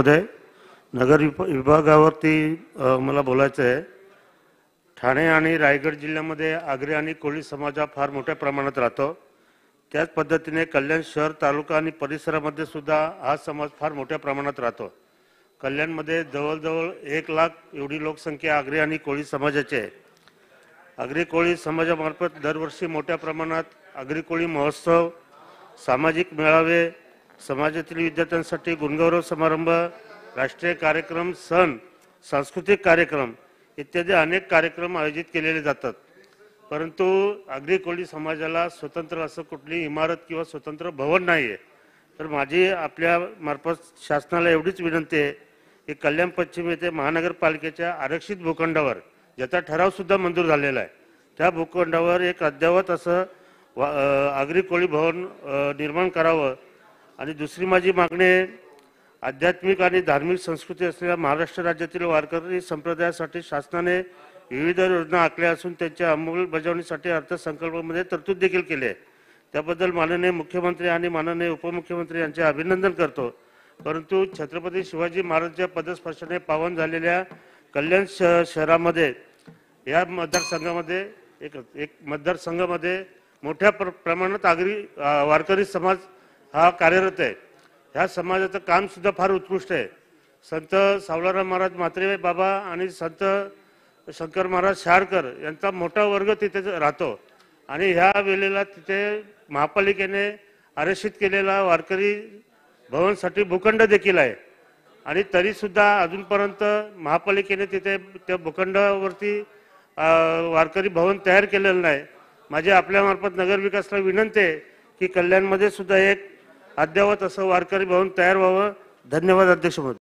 महोदय नगर विभा विभागावरती मला बोलायचं आहे ठाणे आणि रायगड जिल्ह्यामध्ये आगरी आणि कोळी समाज हा फार मोठ्या प्रमाणात राहतो त्याच पद्धतीने कल्याण शहर तालुका आणि परिसरामध्ये सुद्धा हा समाज फार मोठ्या प्रमाणात राहतो कल्याणमध्ये जवळजवळ एक लाख एवढी लोकसंख्या आगरी आणि कोळी समाजाची आहे आगरी कोळी समाजामार्फत दरवर्षी मोठ्या प्रमाणात आगरी कोळी महोत्सव सामाजिक मेळावे समाजातील विद्यार्थ्यांसाठी गुणगौरव समारंभ राष्ट्रीय कार्यक्रम सण सांस्कृतिक कार्यक्रम इत्यादी अनेक कार्यक्रम आयोजित केलेले जातात परंतु आगरी कोळी समाजाला स्वतंत्र असं कुठली इमारत किंवा स्वतंत्र भवन नाही आहे तर माझी आपल्या मार्फत शासनाला एवढीच विनंती आहे की कल्याण पश्चिम येथे महानगरपालिकेच्या आरक्षित भूखंडावर ज्याचा ठरावसुद्धा मंजूर झालेला आहे त्या भूखंडावर एक अद्ययावत असं आगरी कोळी भवन निर्माण करावं आणि दुसरी माझी मागणी आहे आध्यात्मिक आणि धार्मिक संस्कृती असलेल्या महाराष्ट्र राज्यातील वारकरी संप्रदायासाठी शासनाने विविध योजना आखल्या असून त्यांच्या अंमलबजावणीसाठी अर्थसंकल्पामध्ये तरतूद देखील केली आहे त्याबद्दल माननीय मुख्यमंत्री आणि माननीय उपमुख्यमंत्री यांचे अभिनंदन करतो परंतु छत्रपती शिवाजी महाराजांच्या पदस्पर्शाने पावन झालेल्या कल्याण श शहरामध्ये या मतदारसंघामध्ये एक एक मतदारसंघामध्ये मोठ्या प्र प्रमाणात आगरी वारकरी समाज हा कार्यरत आहे ह्या समाजाचं काम सुद्धा फार उत्कृष्ट आहे संत सावलाराम महाराज मात्रेबाई बाबा आणि संत शंकर महाराज शारकर यांचा मोठा वर्ग तिथे राहतो आणि ह्या वेळेला तिथे महापालिकेने आरक्षित केलेला वारकरी भवनसाठी भूखंड देखील आहे आणि तरीसुद्धा अजूनपर्यंत महापालिकेने तिथे त्या भूखंडावरती वारकरी भवन तयार केलेलं नाही माझी आपल्यामार्फत नगरविकासला विनंती आहे की कल्याणमध्ये सुद्धा एक अद्यावत असं वारकरी भवन तयार व्हावं धन्यवाद अध्यक्ष महोदय